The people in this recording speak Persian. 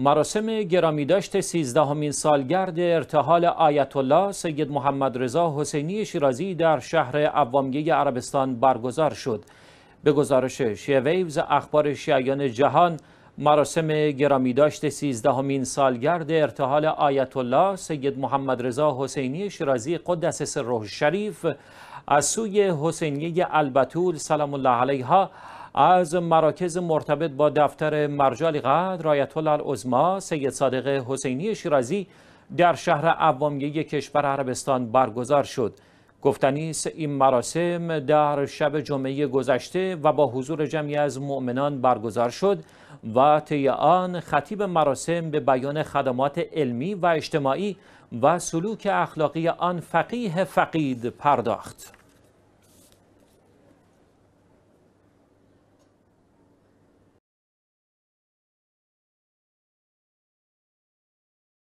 مراسم گرامیداشت 13 همین سالگرد ارتحال آیت الله سید محمد رضا حسینی شیرازی در شهر عوامگی عربستان برگزار شد. به گزارش شیویوز اخبار شیعیان جهان مراسم گرامیداشت 13 همین سالگرد ارتحال آیت الله سید محمد رضا حسینی شیرازی قدس روح شریف از سوی حسینیه البتول سلام الله علیها از مراکز مرتبط با دفتر مرجع قدر رایتول الله العظما سید صادق حسینی شیرازی در شهر عوامیه کشور عربستان برگزار شد گفتنی این مراسم در شب جمعه گذشته و با حضور جمعی از مؤمنان برگزار شد و طی آن خطیب مراسم به بیان خدمات علمی و اجتماعی و سلوک اخلاقی آن فقیه فقید پرداخت